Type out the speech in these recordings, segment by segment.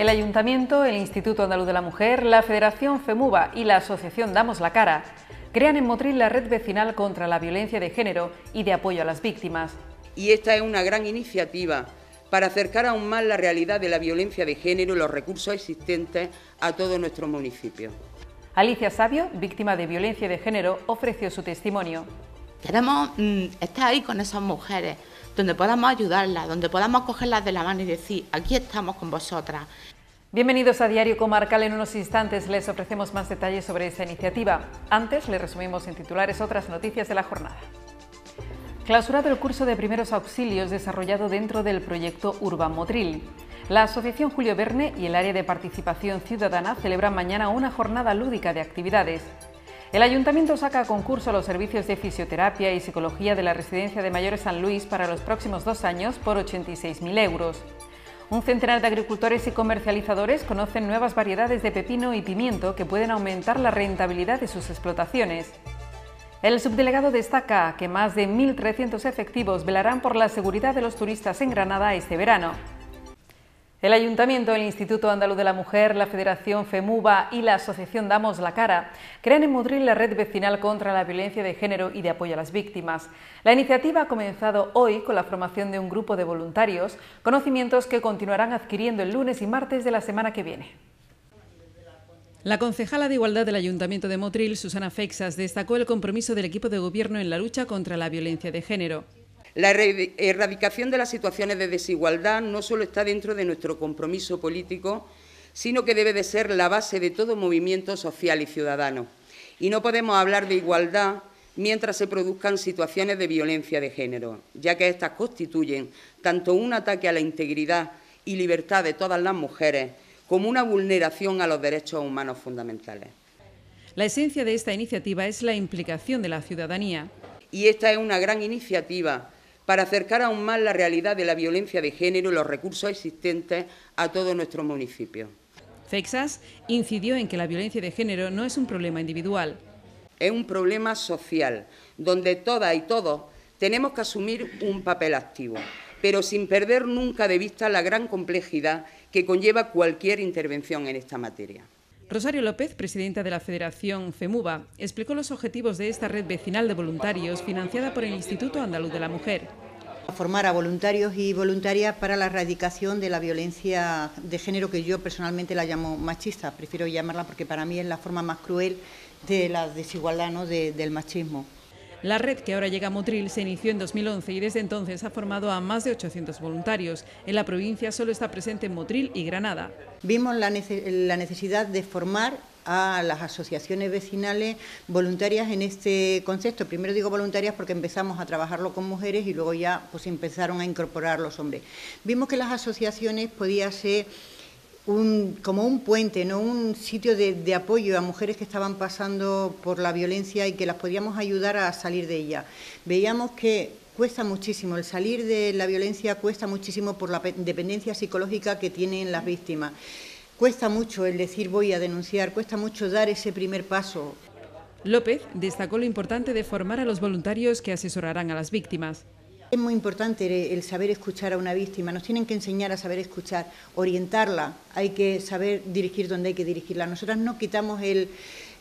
El Ayuntamiento, el Instituto Andaluz de la Mujer, la Federación Femuba y la Asociación Damos la Cara crean en Motril la Red Vecinal contra la Violencia de Género y de apoyo a las víctimas. Y esta es una gran iniciativa para acercar aún más la realidad de la violencia de género y los recursos existentes a todo nuestro municipio. Alicia Sabio, víctima de violencia de género, ofreció su testimonio. Queremos mm, estar ahí con esas mujeres donde podamos ayudarlas, donde podamos cogerlas de la mano y decir, aquí estamos con vosotras. Bienvenidos a Diario Comarcal. En unos instantes les ofrecemos más detalles sobre esa iniciativa. Antes les resumimos en titulares otras noticias de la jornada. Clausurado el curso de primeros auxilios desarrollado dentro del proyecto Urban Motril. La Asociación Julio Verne y el Área de Participación Ciudadana celebran mañana una jornada lúdica de actividades. El ayuntamiento saca a concurso los servicios de fisioterapia y psicología de la Residencia de Mayores San Luis para los próximos dos años por 86.000 euros. Un centenar de agricultores y comercializadores conocen nuevas variedades de pepino y pimiento que pueden aumentar la rentabilidad de sus explotaciones. El subdelegado destaca que más de 1.300 efectivos velarán por la seguridad de los turistas en Granada este verano. El Ayuntamiento, el Instituto Andaluz de la Mujer, la Federación Femuba y la Asociación Damos la Cara crean en Madrid la Red Vecinal contra la Violencia de Género y de Apoyo a las Víctimas. La iniciativa ha comenzado hoy con la formación de un grupo de voluntarios, conocimientos que continuarán adquiriendo el lunes y martes de la semana que viene. La concejala de Igualdad del Ayuntamiento de Motril, Susana Feixas, destacó el compromiso del equipo de gobierno en la lucha contra la violencia de género. La erradicación de las situaciones de desigualdad no solo está dentro de nuestro compromiso político, sino que debe de ser la base de todo movimiento social y ciudadano. Y no podemos hablar de igualdad mientras se produzcan situaciones de violencia de género, ya que éstas constituyen tanto un ataque a la integridad y libertad de todas las mujeres como una vulneración a los derechos humanos fundamentales. La esencia de esta iniciativa es la implicación de la ciudadanía. Y esta es una gran iniciativa para acercar aún más la realidad de la violencia de género y los recursos existentes a todos nuestros municipios. Fexas incidió en que la violencia de género no es un problema individual. Es un problema social, donde todas y todos tenemos que asumir un papel activo, pero sin perder nunca de vista la gran complejidad que conlleva cualquier intervención en esta materia. Rosario López, presidenta de la Federación Femuba, explicó los objetivos de esta red vecinal de voluntarios financiada por el Instituto Andaluz de la Mujer. formar a voluntarios y voluntarias para la erradicación de la violencia de género que yo personalmente la llamo machista, prefiero llamarla porque para mí es la forma más cruel de la desigualdad del machismo. La red que ahora llega a Motril se inició en 2011 y desde entonces ha formado a más de 800 voluntarios. En la provincia solo está presente en Motril y Granada. Vimos la, necesidad de formar a las asociaciones vecinales voluntarias en este concepto. Primero digo voluntarias porque empezamos a trabajarlo con mujeres y luego ya pues empezaron a incorporar los hombres. Vimos que las asociaciones podían ser como un puente, ¿no? un sitio de, de, apoyo a mujeres que estaban pasando por la violencia y que las podíamos ayudar a salir de ella. Veíamos que cuesta muchísimo, el salir de la violencia cuesta muchísimo por la dependencia psicológica que tienen las víctimas. Cuesta mucho el decir voy a denunciar, cuesta mucho dar ese primer paso. López destacó lo importante de formar a los voluntarios que asesorarán a las víctimas. Es muy importante el saber escuchar a una víctima, nos tienen que enseñar a saber escuchar, orientarla, hay que saber dirigir donde hay que dirigirla. Nosotras no quitamos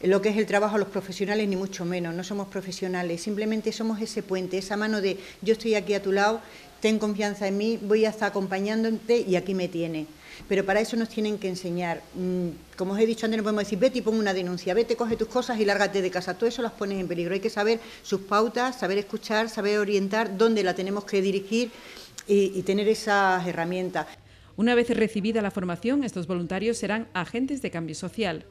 lo que es el trabajo a los profesionales, ni mucho menos, no somos profesionales, simplemente somos ese puente, esa mano de yo estoy aquí a tu lado, ten confianza en mí, voy hasta acompañándote y aquí me tiene. Pero para eso nos tienen que enseñar. Mm, como os he dicho antes, no podemos decir, vete y pon una denuncia, vete, coge tus cosas y lárgate de casa. Todo eso las pones en peligro. Hay que saber sus pautas, saber escuchar, saber orientar dónde la tenemos que dirigir y, tener esas herramientas. Una vez recibida la formación, estos voluntarios serán agentes de cambio social.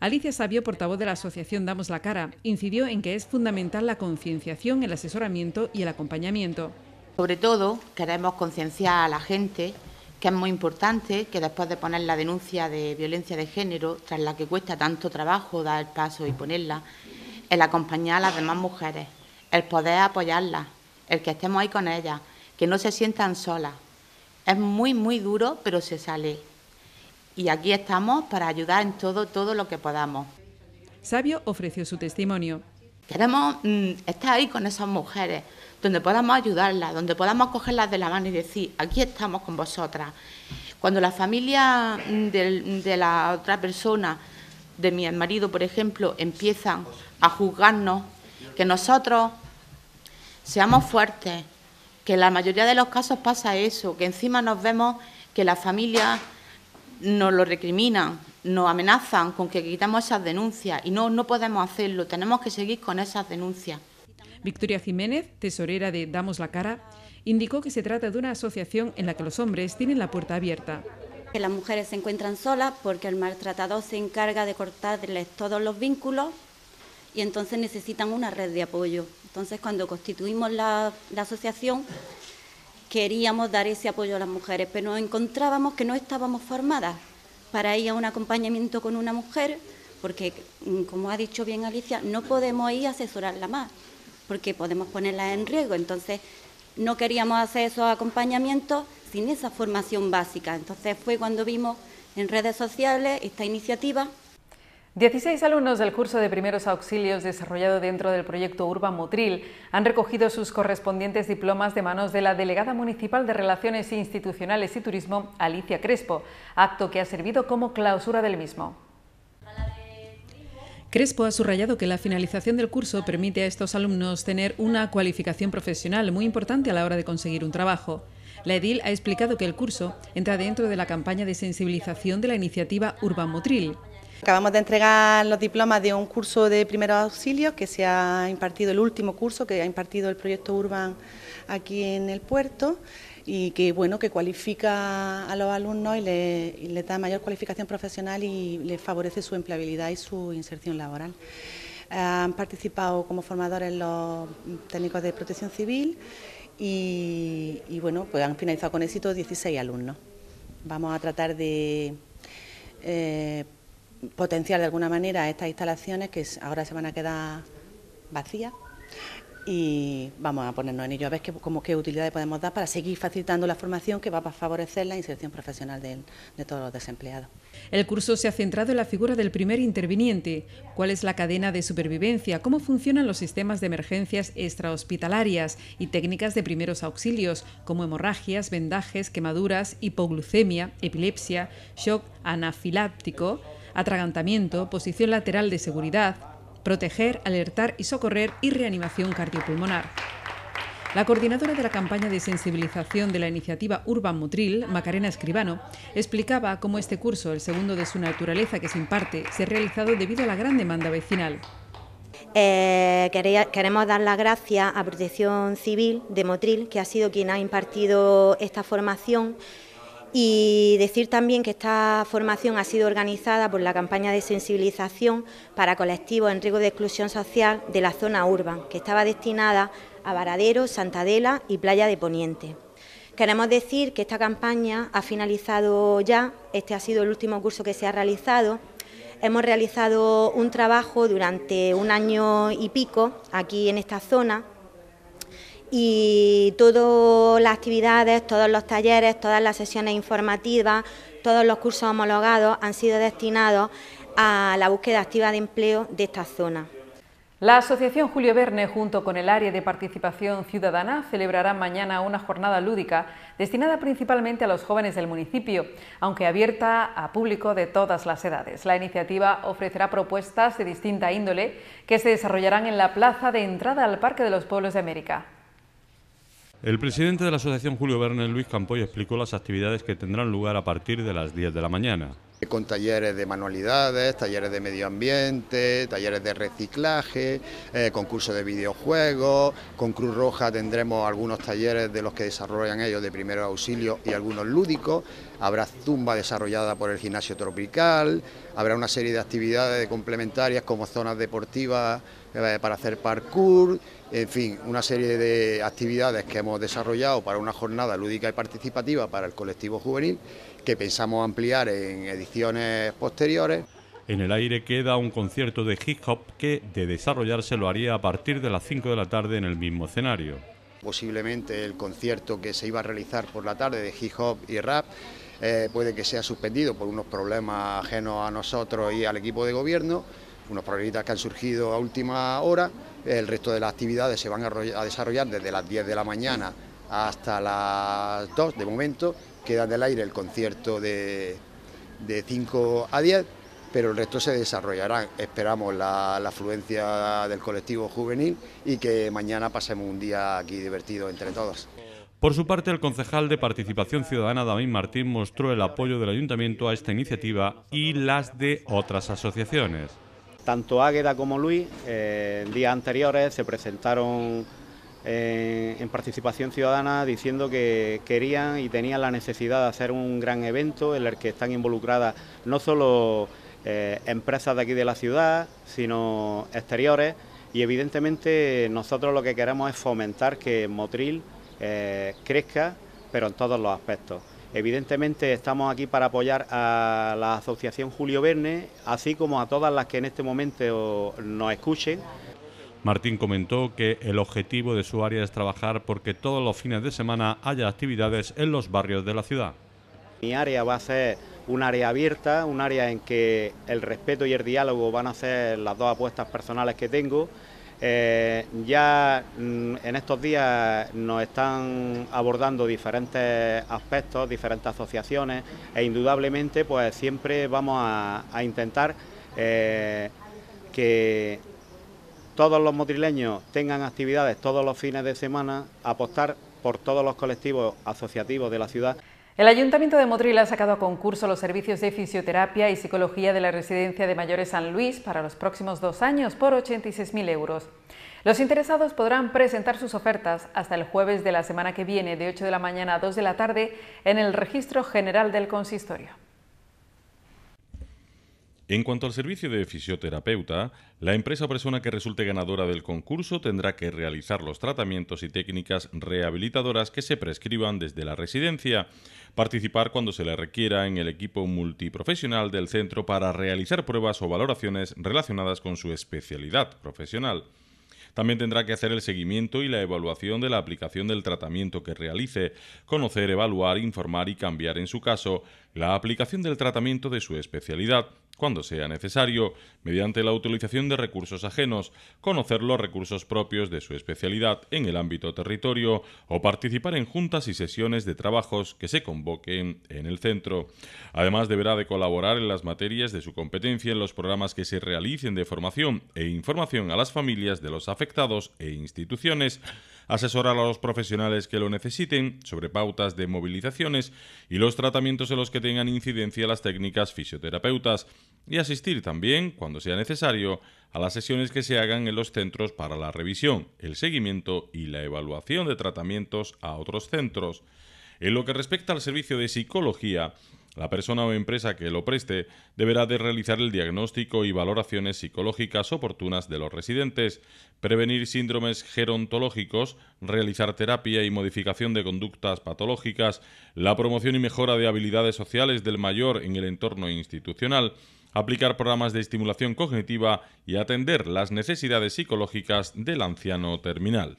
Alicia Sabio, portavoz de la asociación Damos la Cara, incidió en que es fundamental la concienciación, el asesoramiento y el acompañamiento. Sobre todo, queremos concienciar a la gente que es muy importante que después de poner la denuncia de violencia de género, tras la que cuesta tanto trabajo dar el paso y ponerla, el acompañar a las demás mujeres, el poder apoyarlas, el que estemos ahí con ellas, que no se sientan solas. Es muy, muy duro, pero se sale. Y aquí estamos para ayudar en todo, todo lo que podamos. Sabio ofreció su testimonio. Queremos mm, estar ahí con esas mujeres, donde podamos ayudarlas, donde podamos cogerlas de la mano y decir, aquí estamos con vosotras. Cuando la familia de, la otra persona, de mi marido, por ejemplo, empiezan a juzgarnos, que nosotros seamos fuertes, que en la mayoría de los casos pasa eso, que encima nos vemos que la familia nos lo recriminan, nos amenazan con que quitamos esas denuncias y no, no podemos hacerlo, tenemos que seguir con esas denuncias. Victoria Jiménez, tesorera de Damos la Cara, indicó que se trata de una asociación en la que los hombres tienen la puerta abierta. Que las mujeres se encuentran solas porque el maltratador se encarga de cortarles todos los vínculos y entonces necesitan una red de apoyo. Entonces, cuando constituimos la, la asociación, queríamos dar ese apoyo a las mujeres, pero nos encontrábamos que no estábamos formadas para ir a un acompañamiento con una mujer, porque, mm, como ha dicho bien Alicia, no podemos ir a asesorarla más porque podemos ponerla en riesgo. Entonces, no queríamos hacer esos acompañamientos sin esa formación básica. Entonces, fue cuando vimos en redes sociales esta iniciativa 16 alumnos del curso de primeros auxilios desarrollado dentro del proyecto Urban Motril han recogido sus correspondientes diplomas de manos de la delegada municipal de Relaciones Institucionales y Turismo, Alicia Crespo, acto que ha servido como clausura del mismo. Crespo ha subrayado que la finalización del curso permite a estos alumnos tener una cualificación profesional muy importante a la hora de conseguir un trabajo. La edil ha explicado que el curso entra dentro de la campaña de sensibilización de la iniciativa Urban Motril. Acabamos de entregar los diplomas de un curso de primeros auxilios que se ha impartido, el último curso que ha impartido el proyecto Urban aquí en el puerto y que bueno que cualifica a los alumnos y les da mayor cualificación profesional y les favorece su empleabilidad y su inserción laboral. Han participado como formadores los técnicos de protección civil y, bueno, pues han finalizado con éxito 16 alumnos. Vamos a tratar de eh, potenciar de alguna manera estas instalaciones que ahora se van a quedar vacías y vamos a ponernos en ello a ver qué, utilidad podemos dar para seguir facilitando la formación que va a favorecer la inserción profesional de, de todos los desempleados. El curso se ha centrado en la figura del primer interviniente, cuál es la cadena de supervivencia, cómo funcionan los sistemas de emergencias extrahospitalarias y técnicas de primeros auxilios, como hemorragias, vendajes, quemaduras, hipoglucemia, epilepsia, shock anafiláptico, atragantamiento, posición lateral de seguridad, proteger, alertar y socorrer y reanimación cardiopulmonar. La coordinadora de la campaña de sensibilización de la iniciativa Urban Motril, Macarena Escribano, explicaba cómo este curso, el segundo de su naturaleza que se imparte, se ha realizado debido a la gran demanda vecinal. Eh, queremos dar las gracias a Protección Civil de Motril, que ha sido quien ha impartido esta formación y decir también que esta formación ha sido organizada por la campaña de sensibilización para colectivos en riesgo de exclusión social de la zona urbana, que estaba destinada a Varadero, Santadela y Playa de Poniente. Queremos decir que esta campaña ha finalizado ya, este ha sido el último curso que se ha realizado. Hemos realizado un trabajo durante un año y pico aquí en esta zona y todas las actividades, todos los talleres, todas las sesiones informativas, todos los cursos homologados han sido destinados a la búsqueda activa de empleo de esta zona. La Asociación Julio Verne, junto con el Área de Participación Ciudadana, celebrará mañana una jornada lúdica destinada principalmente a los jóvenes del municipio, aunque abierta a público de todas las edades. La iniciativa ofrecerá propuestas de distinta índole que se desarrollarán en la plaza de entrada al Parque de los Pueblos de América. El presidente de la Asociación Julio Verne, Luis Campoy, explicó las actividades que tendrán lugar a partir de las 10 de la mañana. Con talleres de manualidades, talleres de medio ambiente, talleres de reciclaje, eh, concursos de videojuegos, con Cruz Roja tendremos algunos talleres de los que desarrollan ellos de primeros auxilios y algunos lúdicos, habrá zumba desarrollada por el gimnasio tropical, habrá una serie de actividades complementarias como zonas deportivas eh, para hacer parkour, en fin, una serie de actividades que hemos desarrollado para una jornada lúdica y participativa para el colectivo juvenil que pensamos ampliar en ediciones posteriores. En el aire queda un concierto de hip hop que, de desarrollarse, lo haría a partir de las 5 de la tarde en el mismo escenario. Posiblemente el concierto que se iba a realizar por la tarde de hip hop y rap eh, puede que sea suspendido por unos problemas ajenos a nosotros y al equipo de gobierno unos problemitas que han surgido a última hora. El resto de las actividades se van a desarrollar desde las 10 de la mañana hasta las 2 de momento. Queda del aire el concierto de, 5 a 10, pero el resto se desarrollará. Esperamos la afluencia del colectivo juvenil y que mañana pasemos un día aquí divertido entre todos. Por su parte, el concejal de Participación Ciudadana, David Martín, mostró el apoyo del ayuntamiento a esta iniciativa y las de otras asociaciones. Tanto Águeda como Luis, eh, días anteriores, se presentaron eh, en participación ciudadana diciendo que querían y tenían la necesidad de hacer un gran evento en el que están involucradas no solo eh, empresas de aquí de la ciudad, sino exteriores. Y evidentemente nosotros lo que queremos es fomentar que Motril eh, crezca, pero en todos los aspectos. Evidentemente estamos aquí para apoyar a la Asociación Julio Verne, así como a todas las que en este momento nos escuchen. Martín comentó que el objetivo de su área es trabajar porque todos los fines de semana haya actividades en los barrios de la ciudad. Mi área va a ser un área abierta, un área en que el respeto y el diálogo van a ser las dos apuestas personales que tengo eh, ya mm, en estos días nos están abordando diferentes aspectos, diferentes asociaciones e indudablemente pues siempre vamos a, intentar eh, que todos los motrileños tengan actividades todos los fines de semana, apostar por todos los colectivos asociativos de la ciudad. El Ayuntamiento de Motril ha sacado a concurso los servicios de fisioterapia y psicología de la Residencia de Mayores San Luis para los próximos dos años por 86.000 euros. Los interesados podrán presentar sus ofertas hasta el jueves de la semana que viene de 8 de la mañana a 2 de la tarde en el Registro General del Consistorio. En cuanto al servicio de fisioterapeuta, la empresa o persona que resulte ganadora del concurso tendrá que realizar los tratamientos y técnicas rehabilitadoras que se prescriban desde la residencia, participar cuando se le requiera en el equipo multiprofesional del centro para realizar pruebas o valoraciones relacionadas con su especialidad profesional. También tendrá que hacer el seguimiento y la evaluación de la aplicación del tratamiento que realice, conocer, evaluar, informar y cambiar, en su caso, la aplicación del tratamiento de su especialidad, cuando sea necesario, mediante la utilización de recursos ajenos, conocer los recursos propios de su especialidad en el ámbito territorio o participar en juntas y sesiones de trabajos que se convoquen en el centro. Además, deberá de colaborar en las materias de su competencia en los programas que se realicen de formación e información a las familias de los afectados e instituciones asesorar a los profesionales que lo necesiten sobre pautas de movilizaciones y los tratamientos en los que tengan incidencia las técnicas fisioterapeutas y asistir también, cuando sea necesario, a las sesiones que se hagan en los centros para la revisión, el seguimiento y la evaluación de tratamientos a otros centros. En lo que respecta al servicio de psicología, la persona o empresa que lo preste deberá de realizar el diagnóstico y valoraciones psicológicas oportunas de los residentes, prevenir síndromes gerontológicos, realizar terapia y modificación de conductas patológicas, la promoción y mejora de habilidades sociales del mayor en el entorno institucional, aplicar programas de estimulación cognitiva y atender las necesidades psicológicas del anciano terminal.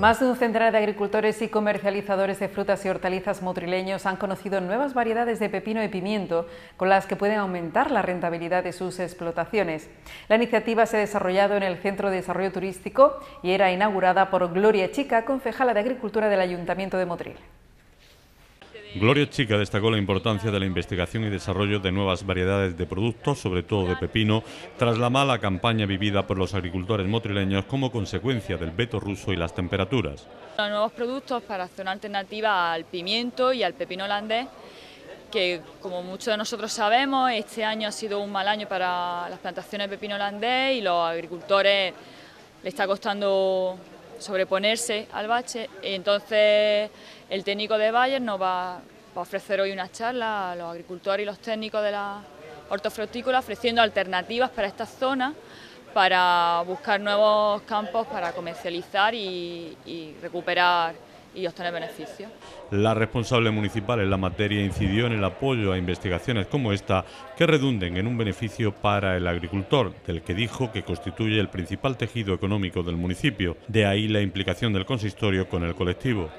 Más de un centenar de agricultores y comercializadores de frutas y hortalizas motrileños han conocido nuevas variedades de pepino y pimiento con las que pueden aumentar la rentabilidad de sus explotaciones. La iniciativa se ha desarrollado en el Centro de Desarrollo Turístico y era inaugurada por Gloria Chica, concejala de Agricultura del Ayuntamiento de Motril. Gloria Chica destacó la importancia de la investigación y desarrollo de nuevas variedades de productos, sobre todo de pepino, tras la mala campaña vivida por los agricultores motrileños como consecuencia del veto ruso y las temperaturas. Los nuevos productos para hacer una alternativa al pimiento y al pepino holandés, que como muchos de nosotros sabemos, este año ha sido un mal año para las plantaciones de pepino holandés y los agricultores le está costando sobreponerse al bache. Entonces el técnico de Bayer nos va, a ofrecer hoy una charla a los agricultores y los técnicos de la hortofrutícola ofreciendo alternativas para esta zona para buscar nuevos campos para comercializar y recuperar y obtener beneficio. La responsable municipal en la materia incidió en el apoyo a investigaciones como esta que redunden en un beneficio para el agricultor, del que dijo que constituye el principal tejido económico del municipio, de ahí la implicación del consistorio con el colectivo.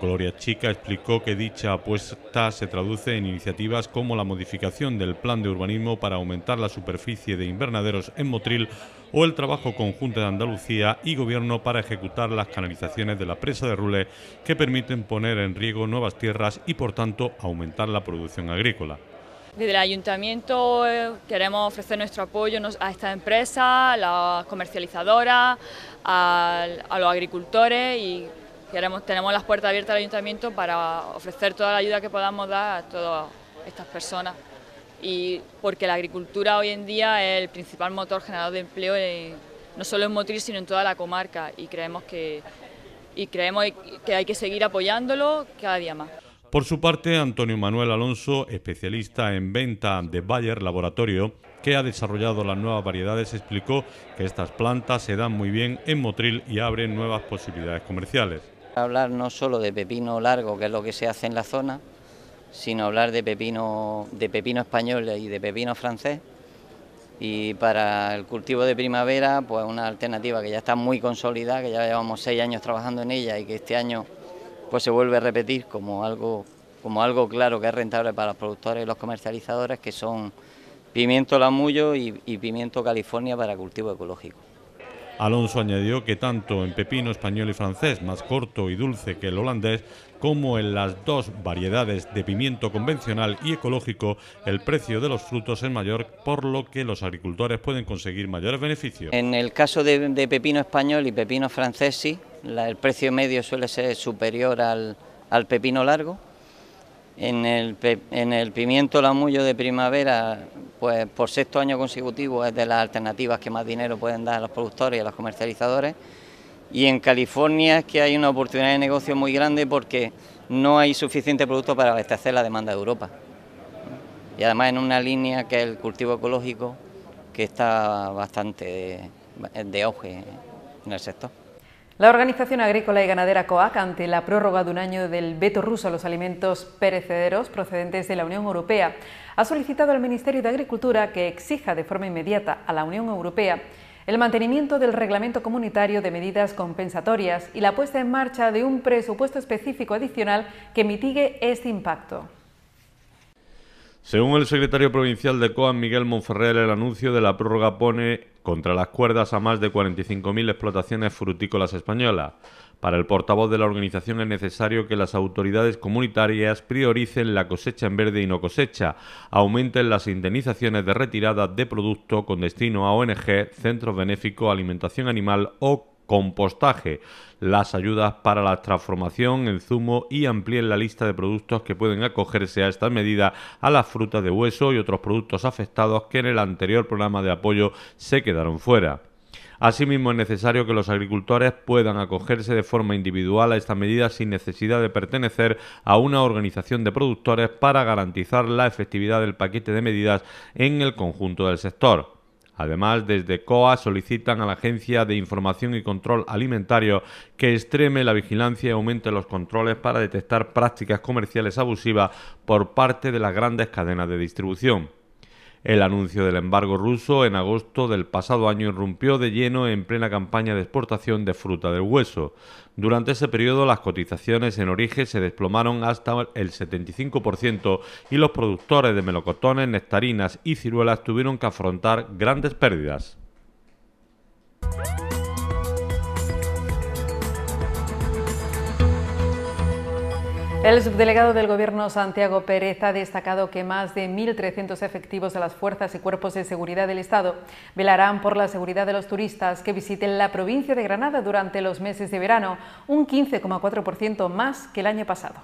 Gloria Chica explicó que dicha apuesta se traduce en iniciativas como la modificación del plan de urbanismo para aumentar la superficie de invernaderos en Motril o el trabajo conjunto de Andalucía y Gobierno para ejecutar las canalizaciones de la presa de Rulé que permiten poner en riego nuevas tierras y por tanto aumentar la producción agrícola. Desde el ayuntamiento eh, queremos ofrecer nuestro apoyo a esta empresa, a las comercializadoras, a los agricultores y tenemos las puertas abiertas al ayuntamiento para ofrecer toda la ayuda que podamos dar a todas estas personas. Y porque la agricultura hoy en día es el principal motor generador de empleo, no solo en Motril, sino en toda la comarca. Y creemos que, y creemos que hay que seguir apoyándolo cada día más. Por su parte, Antonio Manuel Alonso, especialista en venta de Bayer Laboratorio, que ha desarrollado las nuevas variedades, explicó que estas plantas se dan muy bien en Motril y abren nuevas posibilidades comerciales. Hablar no solo de pepino largo, que es lo que se hace en la zona, sino hablar de pepino, de pepino español y de pepino francés. Y para el cultivo de primavera, pues una alternativa que ya está muy consolidada, que ya llevamos seis años trabajando en ella y que este año pues se vuelve a repetir como algo, como algo claro que es rentable para los productores y los comercializadores, que son pimiento lamullo y pimiento California para cultivo ecológico. Alonso añadió que tanto en pepino español y francés, más corto y dulce que el holandés, como en las dos variedades de pimiento convencional y ecológico, el precio de los frutos es mayor, por lo que los agricultores pueden conseguir mayores beneficios. En el caso de, pepino español y pepino francés, sí, el precio medio suele ser superior al, al pepino largo. En el, en el pimiento lamullo de primavera pues por sexto año consecutivo es de las alternativas que más dinero pueden dar a los productores y a los comercializadores. Y en California es que hay una oportunidad de negocio muy grande porque no hay suficiente producto para abastecer la demanda de Europa. Y además en una línea que es el cultivo ecológico, que está bastante de, de auge en el sector. La Organización Agrícola y Ganadera COAC, ante la prórroga de un año del veto ruso a los alimentos perecederos procedentes de la Unión Europea, ha solicitado al Ministerio de Agricultura que exija de forma inmediata a la Unión Europea el mantenimiento del reglamento comunitario de medidas compensatorias y la puesta en marcha de un presupuesto específico adicional que mitigue este impacto. Según el secretario provincial de COAN, Miguel Monferrer, el anuncio de la prórroga pone contra las cuerdas a más de 45.000 explotaciones frutícolas españolas. Para el portavoz de la organización es necesario que las autoridades comunitarias prioricen la cosecha en verde y no cosecha, aumenten las indemnizaciones de retirada de producto con destino a ONG, centros benéficos, alimentación animal o compostaje, las ayudas para la transformación en zumo y amplíen la lista de productos que pueden acogerse a esta medida a las frutas de hueso y otros productos afectados que en el anterior programa de apoyo se quedaron fuera. Asimismo, es necesario que los agricultores puedan acogerse de forma individual a esta medida sin necesidad de pertenecer a una organización de productores para garantizar la efectividad del paquete de medidas en el conjunto del sector. Además, desde COA solicitan a la Agencia de Información y Control Alimentario que extreme la vigilancia y aumente los controles para detectar prácticas comerciales abusivas por parte de las grandes cadenas de distribución. El anuncio del embargo ruso en agosto del pasado año irrumpió de lleno en plena campaña de exportación de fruta del hueso. Durante ese periodo las cotizaciones en origen se desplomaron hasta el 75% y los productores de melocotones, nectarinas y ciruelas tuvieron que afrontar grandes pérdidas. El subdelegado del Gobierno, Santiago Pérez, ha destacado que más de 1.300 efectivos de las fuerzas y cuerpos de seguridad del Estado velarán por la seguridad de los turistas que visiten la provincia de Granada durante los meses de verano, un 15,4% más que el año pasado.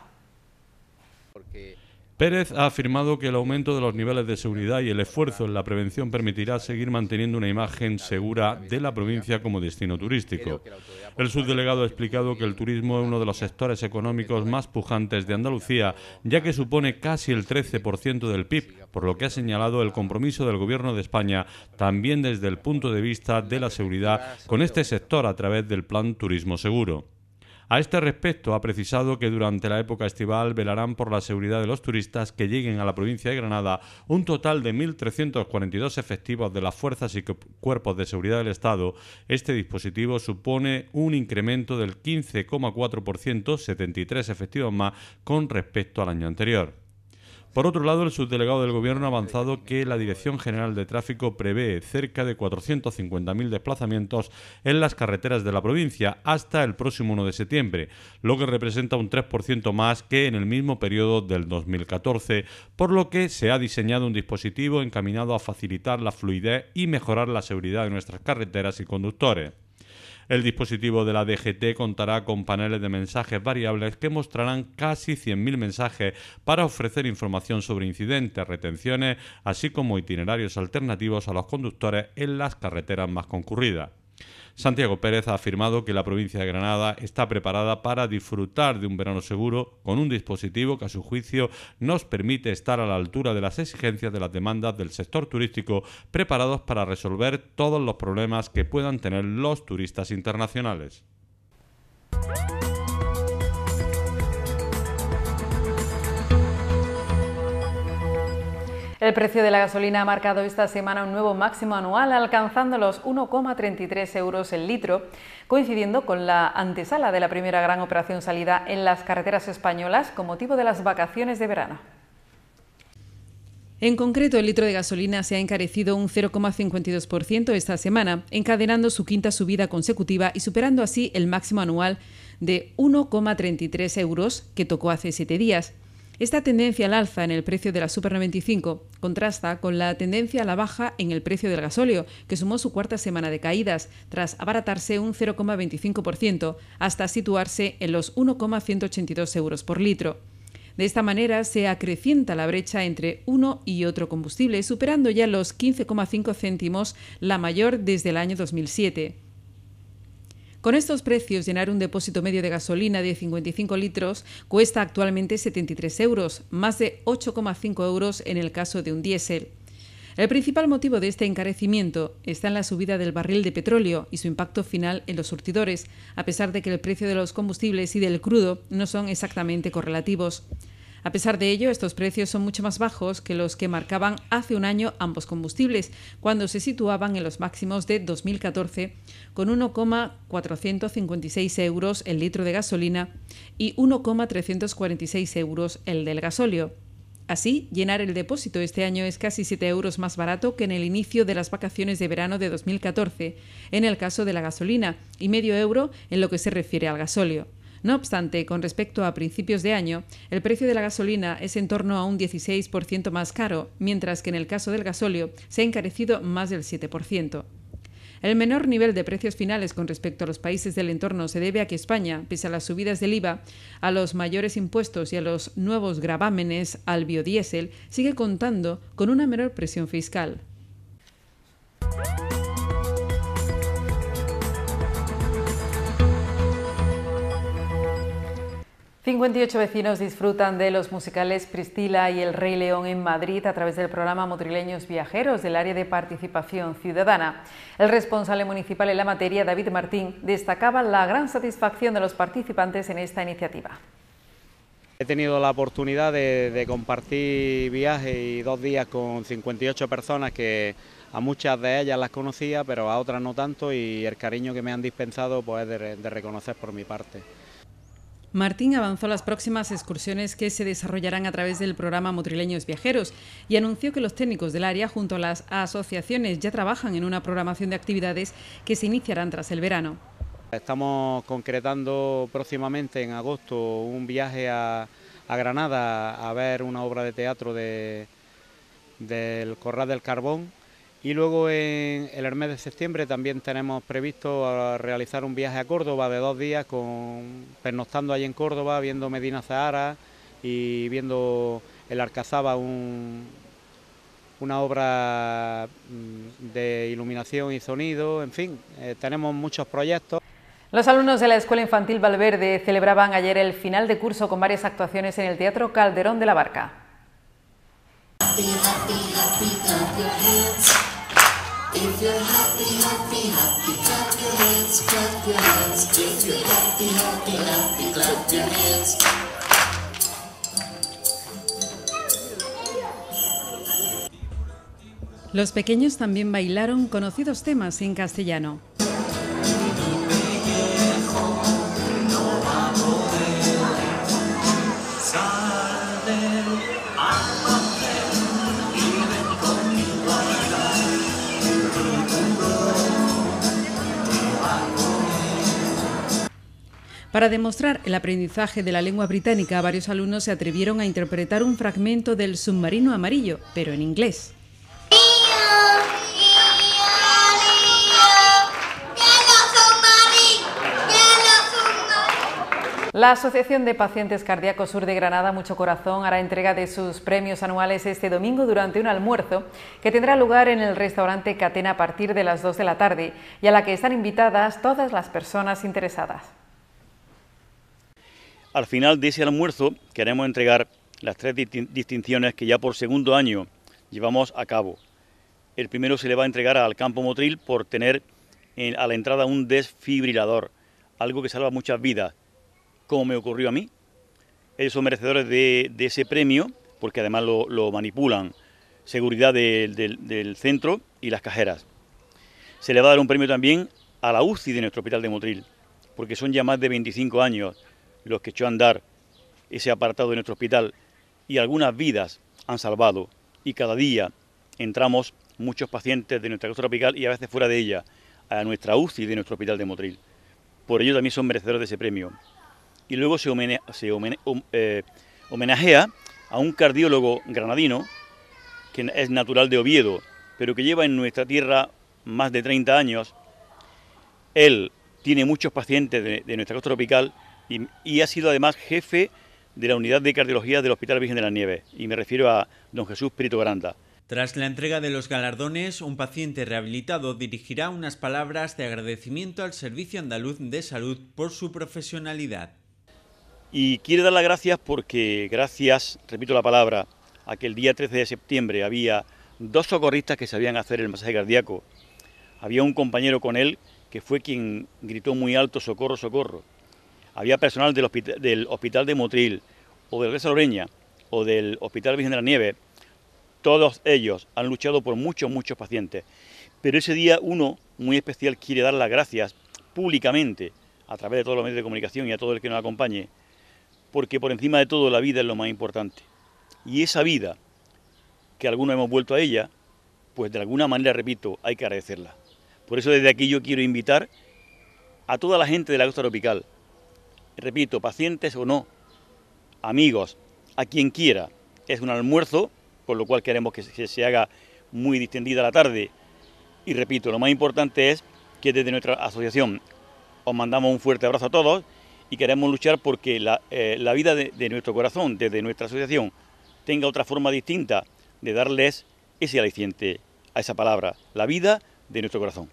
Pérez ha afirmado que el aumento de los niveles de seguridad y el esfuerzo en la prevención permitirá seguir manteniendo una imagen segura de la provincia como destino turístico. El subdelegado ha explicado que el turismo es uno de los sectores económicos más pujantes de Andalucía, ya que supone casi el 13% del PIB, por lo que ha señalado el compromiso del Gobierno de España también desde el punto de vista de la seguridad con este sector a través del Plan Turismo Seguro. A este respecto, ha precisado que durante la época estival velarán por la seguridad de los turistas que lleguen a la provincia de Granada un total de 1.342 efectivos de las fuerzas y cuerpos de seguridad del Estado. Este dispositivo supone un incremento del 15,4%, 73 efectivos más, con respecto al año anterior. Por otro lado, el subdelegado del Gobierno ha avanzado que la Dirección General de Tráfico prevé cerca de 450.000 desplazamientos en las carreteras de la provincia hasta el próximo 1 de septiembre, lo que representa un 3% más que en el mismo periodo del 2014, por lo que se ha diseñado un dispositivo encaminado a facilitar la fluidez y mejorar la seguridad de nuestras carreteras y conductores. El dispositivo de la DGT contará con paneles de mensajes variables que mostrarán casi 100.000 mensajes para ofrecer información sobre incidentes, retenciones, así como itinerarios alternativos a los conductores en las carreteras más concurridas. Santiago Pérez ha afirmado que la provincia de Granada está preparada para disfrutar de un verano seguro con un dispositivo que a su juicio nos permite estar a la altura de las exigencias de las demandas del sector turístico preparados para resolver todos los problemas que puedan tener los turistas internacionales. El precio de la gasolina ha marcado esta semana un nuevo máximo anual, alcanzando los 1,33 euros el litro, coincidiendo con la antesala de la primera gran operación salida en las carreteras españolas con motivo de las vacaciones de verano. En concreto, el litro de gasolina se ha encarecido un 0,52% esta semana, encadenando su quinta subida consecutiva y superando así el máximo anual de 1,33 euros que tocó hace siete días. Esta tendencia al alza en el precio de la Super 95 contrasta con la tendencia a la baja en el precio del gasóleo, que sumó su cuarta semana de caídas, tras abaratarse un 0,25% hasta situarse en los 1,182 euros por litro. De esta manera se acrecienta la brecha entre uno y otro combustible, superando ya los 15,5 céntimos, la mayor desde el año 2007. Con estos precios, llenar un depósito medio de gasolina de 55 litros cuesta actualmente 73 euros, más de 8,5 euros en el caso de un diésel. El principal motivo de este encarecimiento está en la subida del barril de petróleo y su impacto final en los surtidores, a pesar de que el precio de los combustibles y del crudo no son exactamente correlativos. A pesar de ello, estos precios son mucho más bajos que los que marcaban hace un año ambos combustibles, cuando se situaban en los máximos de 2014, con 1,456 euros el litro de gasolina y 1,346 euros el del gasóleo. Así, llenar el depósito este año es casi 7 euros más barato que en el inicio de las vacaciones de verano de 2014, en el caso de la gasolina, y medio euro en lo que se refiere al gasóleo. No obstante, con respecto a principios de año, el precio de la gasolina es en torno a un 16% más caro, mientras que en el caso del gasóleo se ha encarecido más del 7%. El menor nivel de precios finales con respecto a los países del entorno se debe a que España, pese a las subidas del IVA, a los mayores impuestos y a los nuevos gravámenes al biodiesel, sigue contando con una menor presión fiscal. 58 vecinos disfrutan de los musicales Pristila y El Rey León en Madrid a través del programa Motrileños Viajeros del área de participación ciudadana. El responsable municipal en la materia, David Martín, destacaba la gran satisfacción de los participantes en esta iniciativa. He tenido la oportunidad de, compartir viaje y dos días con 58 personas que a muchas de ellas las conocía, pero a otras no tanto y el cariño que me han dispensado pues, es de reconocer por mi parte. Martín avanzó las próximas excursiones que se desarrollarán a través del programa Motrileños Viajeros y anunció que los técnicos del área junto a las asociaciones ya trabajan en una programación de actividades que se iniciarán tras el verano. Estamos concretando próximamente en agosto un viaje a, Granada a ver una obra de teatro de, del Corral del Carbón y luego en el mes de septiembre también tenemos previsto realizar un viaje a Córdoba de dos días, con, pernoctando allí en Córdoba, viendo Medina Zahara y viendo el Arcazaba, un, una obra mm, de iluminación y sonido, en fin, eh, tenemos muchos proyectos. Los alumnos de la Escuela Infantil Valverde celebraban ayer el final de curso con varias actuaciones en el Teatro Calderón de la Barca. If you're happy, happy, happy, clap your hands, clap your hands. If you're happy, happy, happy, clap your hands. Los pequeños también bailaron conocidos temas en castellano. Para demostrar el aprendizaje de la lengua británica, varios alumnos se atrevieron a interpretar un fragmento del submarino amarillo, pero en inglés. La Asociación de Pacientes Cardíacos Sur de Granada, Mucho Corazón, hará entrega de sus premios anuales este domingo durante un almuerzo que tendrá lugar en el restaurante Catena a partir de las 2 de la tarde y a la que están invitadas todas las personas interesadas. Al final de ese almuerzo queremos entregar las tres distinciones que ya por segundo año llevamos a cabo. El primero se le va a entregar al campo motril por tener a la entrada un desfibrilador, algo que salva muchas vidas, como me ocurrió a mí. Ellos son merecedores de, ese premio porque además lo, manipulan. Seguridad del centro y las cajeras. Se le va a dar un premio también a la UCI de nuestro hospital de Motril, porque son ya más de 25 años los que echó a andar ese apartado de nuestro hospital y algunas vidas han salvado y cada día entramos muchos pacientes de nuestra costa tropical y a veces fuera de ella a nuestra UCI de nuestro hospital de Motril. Por ello también son merecedores de ese premio. Y luego se, eh, homenajea a un cardiólogo granadino que es natural de Oviedo, pero que lleva en nuestra tierra más de 30 años. Él tiene muchos pacientes de, de nuestra costa tropical y, ha sido además jefe de la unidad de cardiología del Hospital Virgen de la Nieve, y me refiero a don Jesús Perito Garanda". Tras la entrega de los galardones, un paciente rehabilitado dirigirá unas palabras de agradecimiento al Servicio Andaluz de Salud por su profesionalidad. Y quiero dar las gracias porque, gracias, repito la palabra, aquel día 13 de septiembre había dos socorristas que sabían hacer el masaje cardíaco. Había un compañero con él que fue quien gritó muy alto, socorro, socorro había personal del, hospital, de Motril o del Reza o del Hospital Virgen de la Nieve, todos ellos han luchado por muchos, muchos pacientes. Pero ese día uno muy especial quiere dar las gracias públicamente a través de todos los medios de comunicación y a todo el que nos acompañe, porque por encima de todo la vida es lo más importante. Y esa vida, que algunos hemos vuelto a ella, pues de alguna manera, repito, hay que agradecerla. Por eso desde aquí yo quiero invitar a toda la gente de la costa tropical, repito, pacientes o no, amigos, a quien quiera. Es un almuerzo, con lo cual queremos que se haga muy distendida la tarde. Y repito, lo más importante es que desde nuestra asociación os mandamos un fuerte abrazo a todos y queremos luchar porque la, eh, la vida de, nuestro corazón, desde nuestra asociación, tenga otra forma distinta de darles ese aliciente a esa palabra, la vida de nuestro corazón.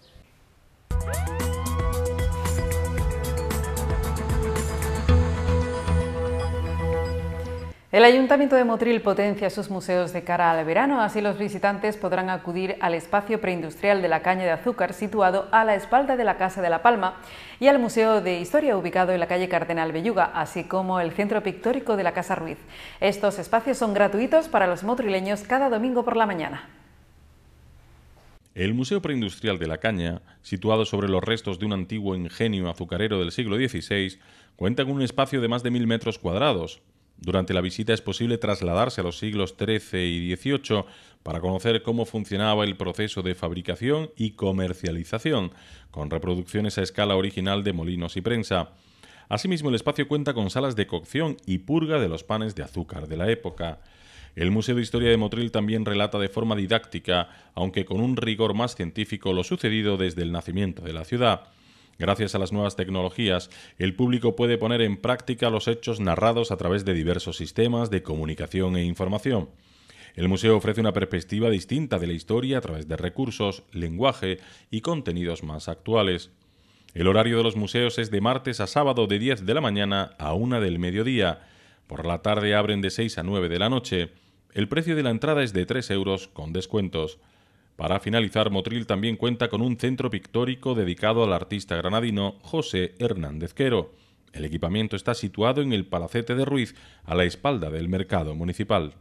El Ayuntamiento de Motril potencia sus museos de cara al verano, así los visitantes podrán acudir al espacio preindustrial de la caña de azúcar situado a la espalda de la Casa de la Palma y al Museo de Historia ubicado en la calle Cardenal Belluga, así como el Centro Pictórico de la Casa Ruiz. Estos espacios son gratuitos para los motrileños cada domingo por la mañana. El Museo Preindustrial de la Caña, situado sobre los restos de un antiguo ingenio azucarero del siglo XVI, cuenta con un espacio de más de mil metros cuadrados, durante la visita es posible trasladarse a los siglos XIII y XVIII para conocer cómo funcionaba el proceso de fabricación y comercialización, con reproducciones a escala original de molinos y prensa. Asimismo, el espacio cuenta con salas de cocción y purga de los panes de azúcar de la época. El Museo de Historia de Motril también relata de forma didáctica, aunque con un rigor más científico, lo sucedido desde el nacimiento de la ciudad. Gracias a las nuevas tecnologías, el público puede poner en práctica los hechos narrados a través de diversos sistemas de comunicación e información. El museo ofrece una perspectiva distinta de la historia a través de recursos, lenguaje y contenidos más actuales. El horario de los museos es de martes a sábado de 10 de la mañana a 1 del mediodía. Por la tarde abren de 6 a 9 de la noche. El precio de la entrada es de 3 euros con descuentos. Para finalizar, Motril también cuenta con un centro pictórico dedicado al artista granadino José Hernández Quero. El equipamiento está situado en el Palacete de Ruiz, a la espalda del mercado municipal.